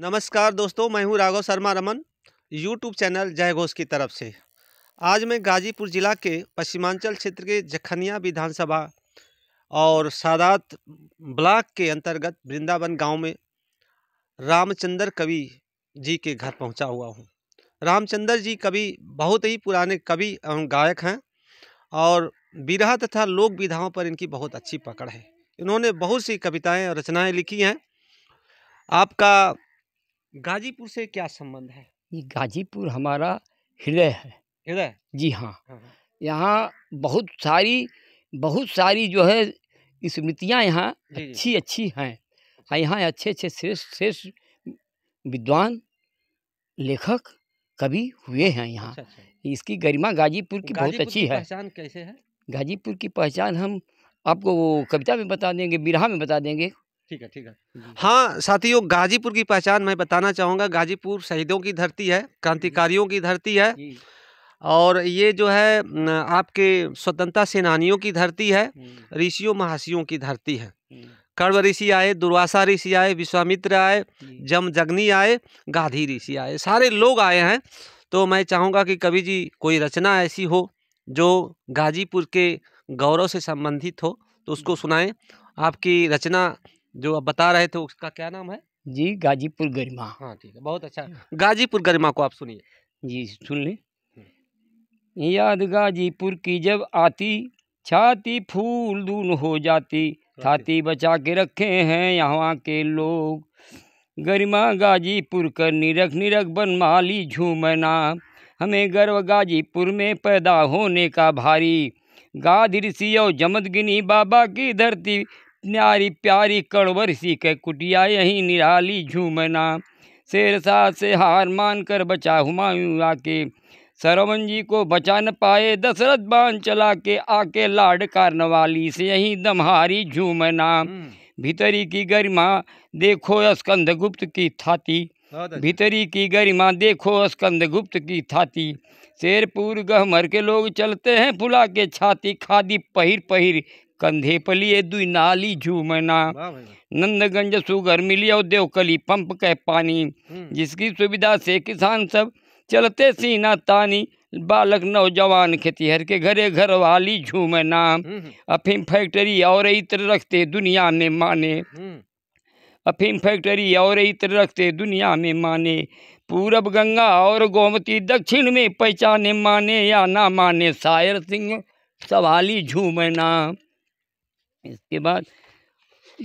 नमस्कार दोस्तों मैं हूं राघव शर्मा रमन यूट्यूब चैनल जय घोष की तरफ से आज मैं गाजीपुर ज़िला के पश्चिमांचल क्षेत्र के जखनिया विधानसभा और सादात ब्लॉक के अंतर्गत वृंदावन गांव में रामचंद्र कवि जी के घर पहुंचा हुआ हूं रामचंद्र जी कवि बहुत ही पुराने कवि एवं गायक हैं और विरह तथा लोक विधाओं पर इनकी बहुत अच्छी पकड़ है इन्होंने बहुत सी कविताएँ और रचनाएँ लिखी हैं आपका गाजीपुर से क्या संबंध है ये गाजीपुर हमारा हृदय है हृदय जी हाँ, हाँ, हाँ। यहाँ बहुत सारी बहुत सारी जो है स्मृतियाँ यहाँ अच्छी अच्छी हैं और अच्छा। हाँ, यहाँ अच्छे अच्छे श्रेष्ठ श्रेष्ठ विद्वान लेखक कवि हुए हैं यहाँ अच्छा, अच्छा। इसकी गरिमा गाजीपुर की गाजीपुर बहुत अच्छी की है पहचान कैसे है गाजीपुर की पहचान हम आपको वो कविता में बता देंगे बिरहा में बता देंगे ठीक है ठीक है हाँ साथियों गाजीपुर की पहचान मैं बताना चाहूँगा गाजीपुर शहीदों की धरती है क्रांतिकारियों की धरती है और ये जो है आपके स्वतंत्रता सेनानियों की धरती है ऋषियों महाशियों की धरती है कर्व ऋषि आए दुर्वासा ऋषि आए विश्वामित्र आए जम जगनी आए गाधी ऋषि आए सारे लोग आए हैं तो मैं चाहूँगा कि कवि जी कोई रचना ऐसी हो जो गाजीपुर के गौरव से संबंधित हो तो उसको सुनाएं आपकी रचना जो आप बता रहे थे उसका क्या नाम है जी गाजीपुर गरिमा हाँ ठीक है बहुत अच्छा हम्म। गाजीपुर गरिमा को आप सुनिए जी सुन ली हम्म। याद गाजीपुर की जब आती छाती फूल दून हो जाती छाती बचा के रखे हैं यहाँ के लोग गरिमा गाजीपुर कर निरख निरख बन माली झूमना हमें गर्व गाजीपुर में पैदा होने का भारी गाधिर सी और जमदगिनी बाबा की धरती न्यारी प्यारी कड़वर सी के कुटिया यहीं निराली झूमना शेर साह से हार मान कर बचा हुमायूं आके सरवन जी को बचा न पाए दशरथ बान चला के आके लाड कारनवाली से यहीं दमहारी झूमना हम्म। भितरी की गरिमा देखो स्कंद गुप्त की थाती अच्छा। भितरी की गरिमा देखो स्कंद गुप्त की थाती शेरपुर गहमर के लोग चलते हैं फुला के छाती खादी पहिर पहिर कंधे पलिए दुई नाली झूमना नंदगंज सुगर मिली और देवकली पंप के पानी हम्म। जिसकी सुविधा से किसान सब चलते सीना तानी बालक नौजवान खेतीहर के घरे घर वाली झूमना हम्म, हम्म। अफीम फैक्ट्री और इत्र रखते दुनिया में माने अफीम फैक्ट्री और इत्र रखते दुनिया में माने पूरब गंगा और गोमती दक्षिण में पहचाने माने या ना माने शायर सिंह सवाली झूमना इसके बाद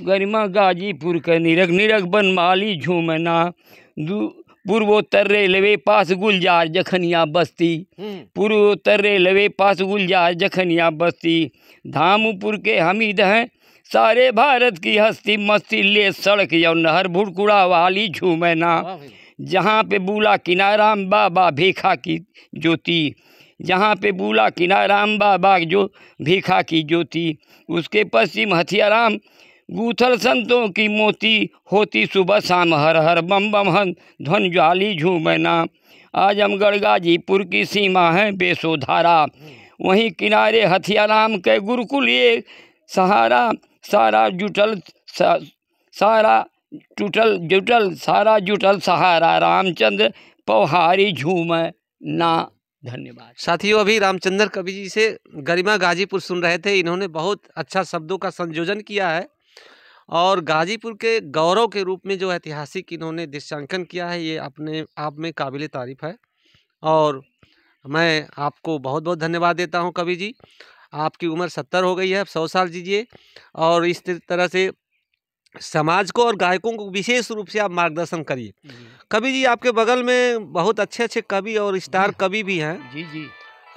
गरिमा गाजीपुर का निरग निरग बन माली झूमना पूर्वोत्तर रेलवे पास गुलजार जखनिया बस्ती हम्म। पूर्वोत्तर रेलवे पास गुलजार जखनिया बस्ती धामपुर के हमीद हैं सारे भारत की हस्ती मस्ती ले सड़क या नहर भुड़कुड़ा वाली झूमना जहाँ पे बूला किनाराम बाबा भेखा की ज्योति जहाँ पे बूला किनाराम बाबा जो भीखा की ज्योति उसके पश्चिम हथियाराम गूथल संतों की मोती होती सुबह शाम हर हर बम बम हन ध्वन ज्वाली झूमना आजमगढ़ गाजीपुर की सीमा है बेसोधारा वहीं किनारे हथियाराम के गुरुकुल ये सहारा सारा जुटल सा, सारा टूटल जुटल सारा जुटल सहारा रामचंद्र पौहारी झूम ना धन्यवाद साथियों अभी रामचंद्र कवि जी से गरिमा गाजीपुर सुन रहे थे इन्होंने बहुत अच्छा शब्दों का संयोजन किया है और गाजीपुर के गौरव के रूप में जो ऐतिहासिक इन्होंने दृश्यांकन किया है ये अपने आप में काबिल तारीफ़ है और मैं आपको बहुत बहुत धन्यवाद देता हूँ कवि जी आपकी उम्र सत्तर हो गई है अब सौ साल जीजिए और इस तरह से समाज को और गायकों को विशेष रूप से आप मार्गदर्शन करिए कवि जी आपके बगल में बहुत अच्छे अच्छे कवि और स्टार कवि भी हैं जी जी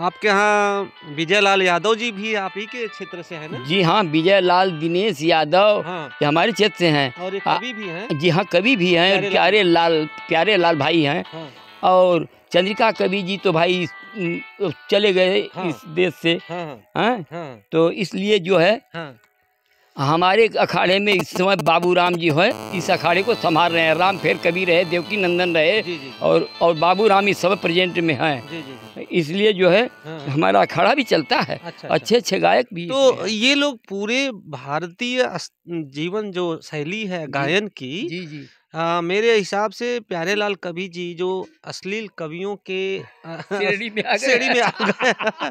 आपके यहाँ विजय लाल यादव जी भी आप ही के क्षेत्र से है ना जी हाँ विजय लाल दिनेश यादव हाँ। ये हमारे क्षेत्र से हैं और हाँ। कवि भी हैं जी हाँ कवि भी हैं प्यारे, प्यारे लाल प्यारे लाल भाई हैं हाँ। और चंद्रिका कवि जी तो भाई चले गए हाँ। इस देश से हाँ। हाँ। हाँ। तो इसलिए जो है हाँ। हमारे अखाड़े में इस समय बाबू राम जी हो इस अखाड़े को संभाल रहे हैं राम फेर कवि रहे देवकी नंदन रहे जी जी। और और बाबू राम इस समय प्रेजेंट में हैं इसलिए जो है हाँ। हमारा अखाड़ा भी चलता है अच्छा, अच्छा। अच्छे अच्छे गायक भी तो ये लोग पूरे भारतीय जीवन जो शैली है गायन की जी जी आ, मेरे हिसाब से प्यारेलाल कवि जी जो अश्लील कवियों के श्रेणी में आ गए में आ गए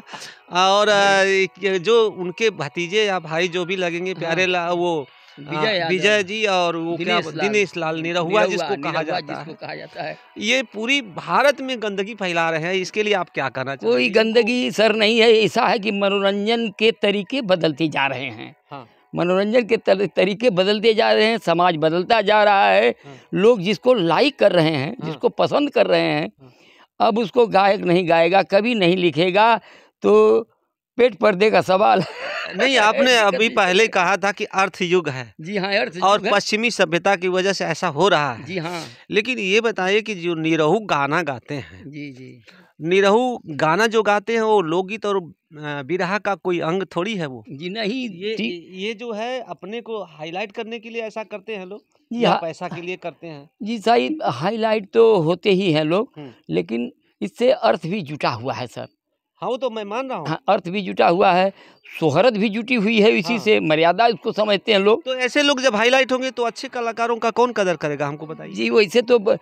और जो उनके भतीजे या भाई जो भी लगेंगे हाँ। लाल वो विजय जी और वो क्या दिनेश लाल निरहुआ जिसको कहा जाता है कहा जाता है ये पूरी भारत में गंदगी फैला रहे हैं इसके लिए आप क्या कहना चाहते कोई गंदगी सर नहीं है ऐसा है कि मनोरंजन के तरीके बदलते जा रहे हैं हाँ। मनोरंजन के तर, तरीके बदलते जा रहे हैं समाज बदलता जा रहा है हाँ। लोग जिसको लाइक कर रहे हैं हाँ। जिसको पसंद कर रहे हैं हाँ। अब उसको गायक नहीं गाएगा कभी नहीं लिखेगा तो पेट पर्दे का सवाल नहीं आपने अभी पहले कहा था कि अर्थ युग है जी हाँ अर्थ और पश्चिमी सभ्यता की वजह से ऐसा हो रहा है जी हाँ लेकिन ये बताइए कि जो निरहू गाना गाते हैं जी जी निरहू गाना जो गाते हैं वो लोकगीत और बिरहा का कोई अंग थोड़ी है वो जी नहीं ये ये जो है अपने को हाईलाइट करने के लिए ऐसा करते हैं लोग या पैसा के लिए करते हैं जी सही हाईलाइट तो होते ही हैं लोग लेकिन इससे अर्थ भी जुटा हुआ है सर हाँ वो तो मैं मान रहा हूँ हाँ, अर्थ भी जुटा हुआ है शोहरत भी जुटी हुई है इसी हाँ। से मर्यादा इसको समझते हैं लोग तो ऐसे लोग जब हाईलाइट होंगे तो अच्छे कलाकारों का कौन कदर करेगा हमको बताइए जी वैसे तो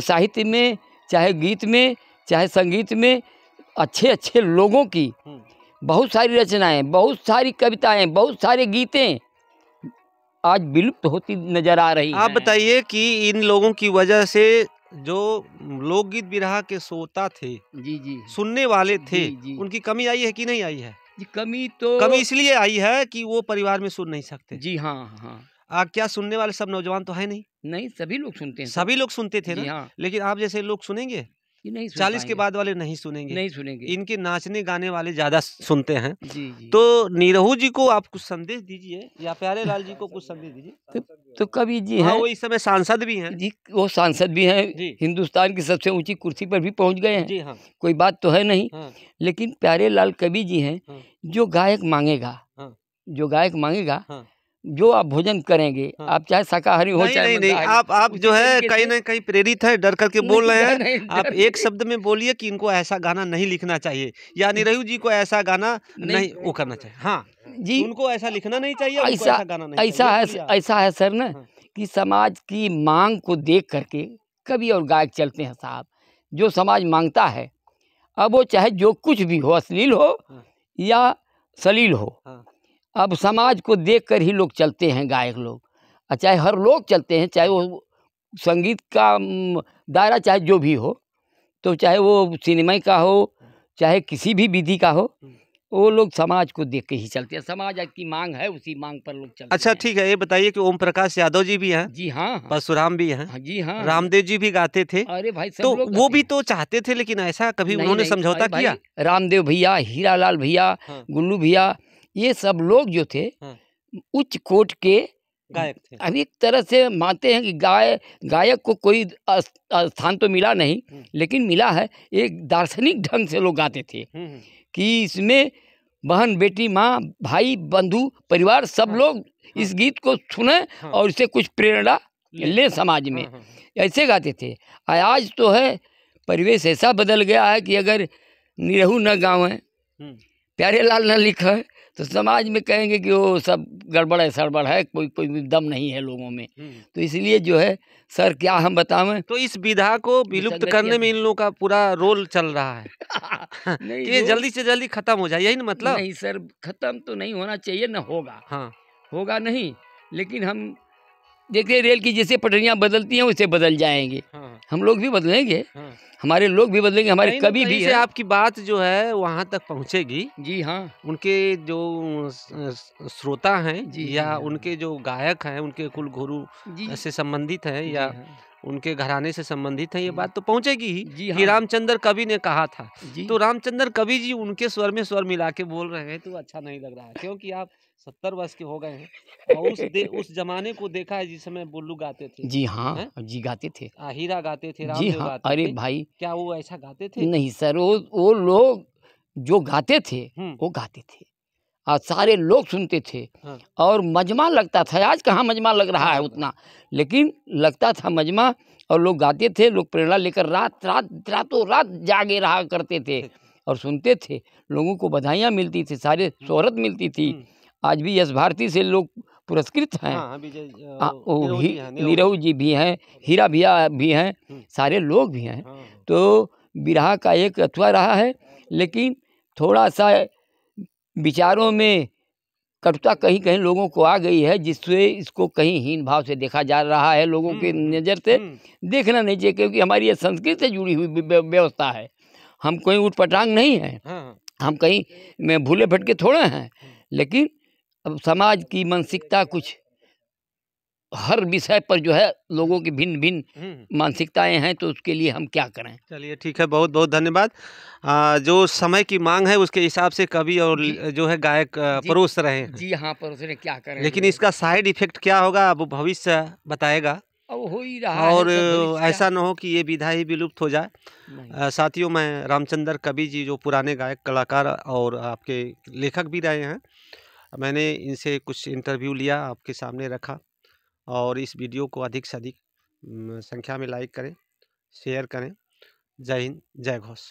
साहित्य में चाहे गीत में चाहे संगीत में अच्छे अच्छे लोगों की हम्म। बहुत सारी रचनाएं बहुत सारी कविताएं बहुत सारे गीते आज विलुप्त होती नजर आ रही आप बताइए कि इन लोगों की वजह से जो लोकगीत विराह के सोता थे जी जी सुनने वाले थे जी, जी। उनकी कमी आई है कि नहीं आई है जी कमी तो कमी इसलिए आई है कि वो परिवार में सुन नहीं सकते जी हाँ हाँ आ, क्या सुनने वाले सब नौजवान तो है नहीं नहीं सभी लोग सुनते हैं सभी लोग सुनते थे ना हाँ। लेकिन आप जैसे लोग सुनेंगे ये नहीं चालीस के बाद वाले नहीं सुनेंगे नहीं सुनेंगे इनके नाचने गाने वाले ज्यादा सुनते हैं जी, जी। तो निरहू जी को आप कुछ संदेश दीजिए या प्यारे लाल जी को कुछ संदेश दीजिए तो, तो कभी जी हाँ, है वो इस समय सांसद भी हैं जी वो सांसद भी हैं हिंदुस्तान की सबसे ऊंची कुर्सी पर भी पहुंच गए हैं जी हाँ कोई बात तो है नहीं हाँ। लेकिन प्यारे लाल कवि जी हैं हाँ। जो गायक मांगेगा हाँ। जो गायक मांगेगा जो आप भोजन करेंगे हाँ। आप चाहे शाकाहारी हो चाहे नहीं, नहीं आप आप जो है कहीं ना कहीं प्रेरित है डर करके बोल रहे हैं आप एक शब्द में बोलिए कि इनको ऐसा गाना नहीं लिखना चाहिए या निरयू जी को ऐसा गाना नहीं वो करना चाहिए हाँ जी उनको ऐसा लिखना नहीं चाहिए ऐसा गाना नहीं ऐसा है ऐसा है सर न हाँ। कि समाज की मांग को देख करके कभी और गायक चलते हैं साहब जो समाज मांगता है अब वो चाहे जो कुछ भी हो अश्लील हो हाँ। या सलील हो हाँ। अब समाज को देख कर ही लोग चलते हैं गायक लोग चाहे हर लोग चलते हैं चाहे वो संगीत का दायरा चाहे जो भी हो तो चाहे वो सिनेमा का हो चाहे किसी भी विधि का हो वो लोग समाज को देख के ही चलते हैं समाज की मांग है उसी मांग पर लोग चलते अच्छा ठीक है ये बताइए कि ओम प्रकाश यादव जी भी हैं जी हाँ, हाँ। परशुराम भी हैं हाँ, जी हाँ, हाँ रामदेव जी भी गाते थे अरे भाई सब तो लोग वो भी तो चाहते थे लेकिन ऐसा कभी उन्होंने समझौता किया रामदेव भैया लाल भैया गुल्लू भैया ये सब लोग जो थे उच्च कोट के गायक थे अभी एक तरह से मानते हैं कि गाय गायक को कोई स्थान तो मिला नहीं लेकिन मिला है एक दार्शनिक ढंग से लोग गाते थे कि इसमें बहन बेटी माँ भाई बंधु परिवार सब लोग इस गीत को सुने और इससे कुछ प्रेरणा ले समाज में ऐसे गाते थे आज तो है परिवेश ऐसा बदल गया है कि अगर निरहू न गावें प्यारे लाल न लिखें तो समाज में कहेंगे कि वो सब गड़बड़ है सड़बड़ है कोई कोई दम नहीं है लोगों में तो इसलिए जो है सर क्या हम बतावें तो इस विधा को विलुप्त करने में इन लोगों का पूरा रोल चल रहा है कि ये जल्दी से जल्दी खत्म हो जाए यही ना मतलब नहीं सर खत्म तो नहीं होना चाहिए ना होगा हाँ होगा नहीं लेकिन हम देखते रेल की जैसे पटरियाँ बदलती हैं वैसे बदल जाएंगे हाँ। हम लोग भी बदलेंगे हाँ। हमारे लोग भी बदलेंगे हमारे कभी भी से आपकी बात जो है वहाँ तक पहुँचेगी जी हाँ उनके जो श्रोता हैं जी या हाँ। उनके जो गायक हैं उनके कुल गुरु से संबंधित हैं या हाँ। उनके घराने से संबंधित है ये बात तो पहुंचेगी ही हाँ। कि रामचंद्र कवि ने कहा था तो रामचंद्र कवि जी उनके स्वर में स्वर मिला के बोल रहे हैं तो अच्छा नहीं लग रहा है क्योंकि आप सत्तर वर्ष के हो गए हैं और उस दे, उस जमाने को देखा है जिस समय बुल्लू गाते थे जी हाँ है? जी गाते थे आहिरा हीरा गाते थे जी हाँ गाते अरे थे। भाई क्या वो ऐसा गाते थे नहीं सर वो वो लोग जो गाते थे हम्म। वो गाते थे और हाँ, सारे लोग सुनते थे हाँ। और मजमा लगता था आज कहाँ मजमा लग रहा है हाँ। उतना लेकिन लगता था मजमा और लोग गाते थे लोग प्रेरणा लेकर रात रात रातों रात जागे रहा करते थे और सुनते थे लोगों को बधाइयाँ मिलती थी सारे हम्म। शोहरत मिलती थी हम्म। आज भी यश भारती से लोग पुरस्कृत हैं नीरव जी भी हैं हीरा भैया भी हैं हम्म। सारे लोग भी हैं हाँ। तो बिरहा का एक अथवा रहा है लेकिन थोड़ा सा विचारों में कटुता कहीं कहीं लोगों को आ गई है जिससे इसको कहीं हीन भाव से देखा जा रहा है लोगों की हम्म, नज़र से हम्म। देखना नहीं चाहिए क्योंकि हमारी ये संस्कृति से जुड़ी हुई व्यवस्था है हम कोई ऊट पटांग नहीं है हाँ, हाँ। हम कहीं में भूले भटके थोड़े हैं हम्म। लेकिन अब समाज की मानसिकता कुछ हर विषय पर जो है लोगों की भिन्न भिन्न हम्म। मानसिकताएं हैं तो उसके लिए हम क्या करें चलिए ठीक है बहुत बहुत धन्यवाद जो समय की मांग है उसके हिसाब से कवि और जो है गायक परोस रहे हैं जी हाँ परोस रहे क्या करें लेकिन इसका साइड इफेक्ट क्या होगा अब भविष्य बताएगा अब हो ही रहा और तो ऐसा ना हो कि ये विधा ही विलुप्त हो जाए साथियों मैं रामचंद्र कवि जी जो पुराने गायक कलाकार और आपके लेखक भी रहे हैं मैंने इनसे कुछ इंटरव्यू लिया आपके सामने रखा और इस वीडियो को अधिक से अधिक संख्या में लाइक करें शेयर करें जय हिंद जय घोष